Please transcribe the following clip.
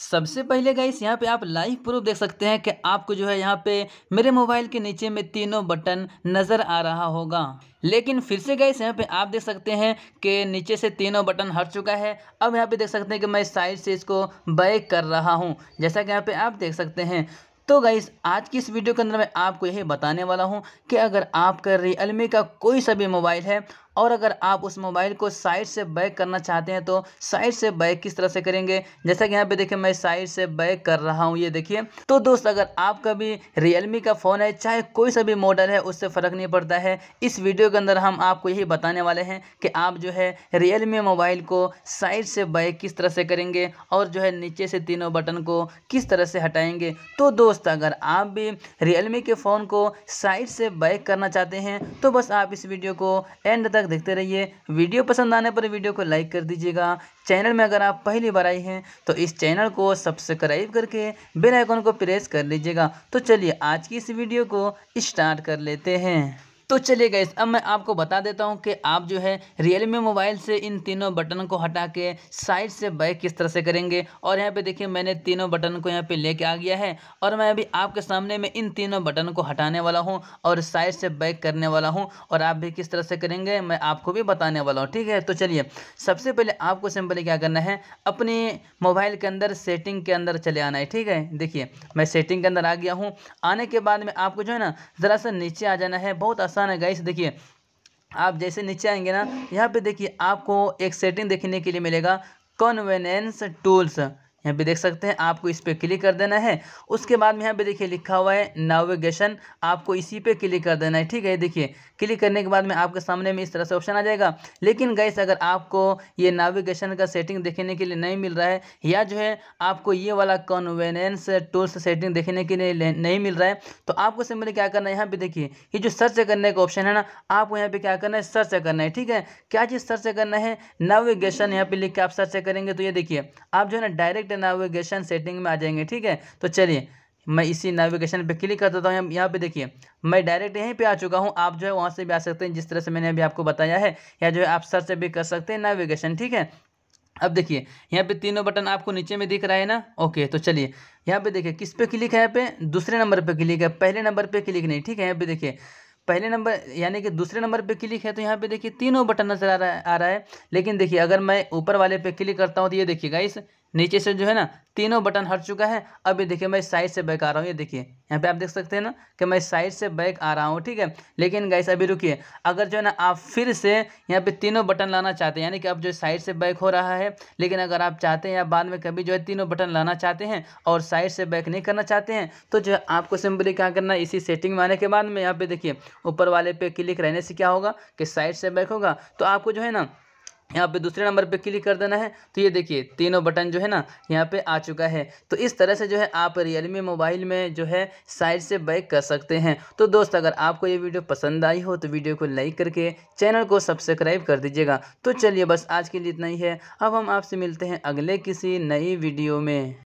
सबसे पहले गाइस यहाँ पे आप लाइव प्रूफ देख सकते हैं कि आपको जो है यहाँ पे मेरे मोबाइल के नीचे में तीनों बटन नज़र आ रहा होगा लेकिन फिर से गाइस यहाँ पे आप देख सकते हैं कि नीचे से तीनों बटन हट चुका है अब यहाँ पे देख सकते हैं कि मैं साइड से इसको बैक कर रहा हूँ जैसा कि यहाँ पर आप देख सकते हैं तो गाइस आज की इस वीडियो के अंदर मैं आपको यही बताने वाला हूँ कि अगर आपका रियलमी का कोई सा भी मोबाइल है और अगर आप उस मोबाइल को साइड से बैक करना चाहते हैं तो साइड से बैक किस तरह से करेंगे जैसा कि यहाँ पे देखिए मैं साइड से बैक कर रहा हूँ ये देखिए तो दोस्त अगर आपका भी रियलमी का फ़ोन है चाहे कोई सा भी मॉडल है उससे फ़र्क नहीं पड़ता है इस वीडियो के अंदर हम आपको यही बताने वाले हैं कि आप जो है रियलमी मोबाइल को साइड से बैक किस तरह से करेंगे और जो है नीचे से तीनों बटन को किस तरह से हटाएंगे तो दोस्त अगर आप भी रियलमी के फ़ोन को साइड से बैक करना चाहते हैं तो बस आप इस वीडियो को एंड तक तक देखते रहिए वीडियो पसंद आने पर वीडियो को लाइक कर दीजिएगा चैनल में अगर आप पहली बार आई हैं तो इस चैनल को सब्सक्राइब करके बेल आइकन को प्रेस कर लीजिएगा तो चलिए आज की इस वीडियो को स्टार्ट कर लेते हैं तो चलिए गए अब मैं आपको बता देता हूँ कि आप जो है रियलमी मोबाइल से इन तीनों बटन को हटा के साइड से बैक किस तरह से करेंगे और यहाँ पे देखिए मैंने तीनों बटन को यहाँ पे लेके आ गया है और मैं अभी आपके सामने में इन तीनों बटन को हटाने वाला हूँ और साइड से बैक करने वाला हूँ और आप भी किस तरह से करेंगे मैं आपको भी बताने वाला हूँ ठीक है तो चलिए सबसे पहले आपको सिंपली क्या करना है अपने मोबाइल के अंदर सेटिंग के अंदर चले आना है ठीक है देखिए मैं सेटिंग के अंदर आ गया हूँ आने के बाद में आपको जो है ना ज़रा सा नीचे आ जाना है बहुत आसान आसान है गाइस देखिए आप जैसे नीचे आएंगे ना यहाँ पे देखिए आपको एक सेटिंग देखने के लिए मिलेगा कन्वेनेंस टूल्स यहाँ पे देख सकते हैं आपको इस पर क्लिक कर देना है उसके बाद में यहाँ पे देखिए लिखा हुआ है नाविगेशन आपको इसी पे क्लिक कर देना है ठीक है देखिए क्लिक करने के बाद में आपके सामने में इस तरह से ऑप्शन आ जाएगा लेकिन गैस अगर आपको ये नाविगेशन का सेटिंग देखने के लिए नहीं मिल रहा है या जो है आपको ये वाला कन्वेनेंस टूल्स सेटिंग देखने के लिए नहीं मिल रहा है तो आपको सिंपली क्या करना है यहाँ पे देखिए ये जो सर्च करने का ऑप्शन है ना आपको यहाँ पे क्या करना है सर्च करना है ठीक है क्या चीज़ सर्च करना है नेविगेशन यहाँ पे लिख के आप सर्च करेंगे तो ये देखिए आप जो है ना डायरेक्ट के नेविगेशन सेटिंग में आ जाएंगे ठीक है तो चलिए मैं इसी नेविगेशन पे क्लिक कर देता हूँ यहाँ पे देखिए मैं डायरेक्ट यहीं पे आ चुका हूँ आप जो है वहाँ से भी आ सकते हैं जिस तरह से मैंने अभी आपको बताया है या जो है आप सर से भी कर सकते हैं नेविगेशन ठीक है अब देखिए यहाँ पे तीनों बटन आपको नीचे में दिख रहा है ना ओके तो चलिए यहाँ पे देखिए किस पे क्लिक है यहाँ पे दूसरे नंबर पे क्लिक है पहले नंबर पे क्लिक नहीं ठीक है यहाँ पे देखिए पहले नंबर यानी कि दूसरे नंबर पे क्लिक है तो यहाँ पे देखिए तीनों बटन नज़र आ रहा है आ रहा है लेकिन देखिए अगर मैं ऊपर वाले पे क्लिक करता हूँ तो ये देखिए इस नीचे से जो है ना तीनों बटन हट चुका है अब ये देखिए मैं साइड से बैक आ रहा हूँ ये देखिए यहाँ पे आप देख सकते हैं ना कि मैं साइड से बैक आ रहा हूँ ठीक है लेकिन गैस अभी रुकिए अगर जो है ना आप फिर से यहाँ पे तीनों बटन लाना चाहते हैं यानी कि अब जो साइड से बैक हो रहा है लेकिन अगर आप चाहते हैं या बाद में कभी जो है तीनों बटन लाना चाहते हैं और साइड से बैक नहीं करना चाहते हैं तो जो है आपको सिंपली क्या करना है इसी सेटिंग में आने के बाद में यहाँ पे देखिए ऊपर वाले पे क्लिक रहने से क्या होगा कि साइड से बैक होगा तो आपको जो है ना यहाँ पे दूसरे नंबर पे क्लिक कर देना है तो ये देखिए तीनों बटन जो है ना यहाँ पे आ चुका है तो इस तरह से जो है आप रियलमी मोबाइल में जो है साइड से बैक कर सकते हैं तो दोस्त अगर आपको ये वीडियो पसंद आई हो तो वीडियो को लाइक करके चैनल को सब्सक्राइब कर दीजिएगा तो चलिए बस आज के लिए इतना ही है अब हम आपसे मिलते हैं अगले किसी नई वीडियो में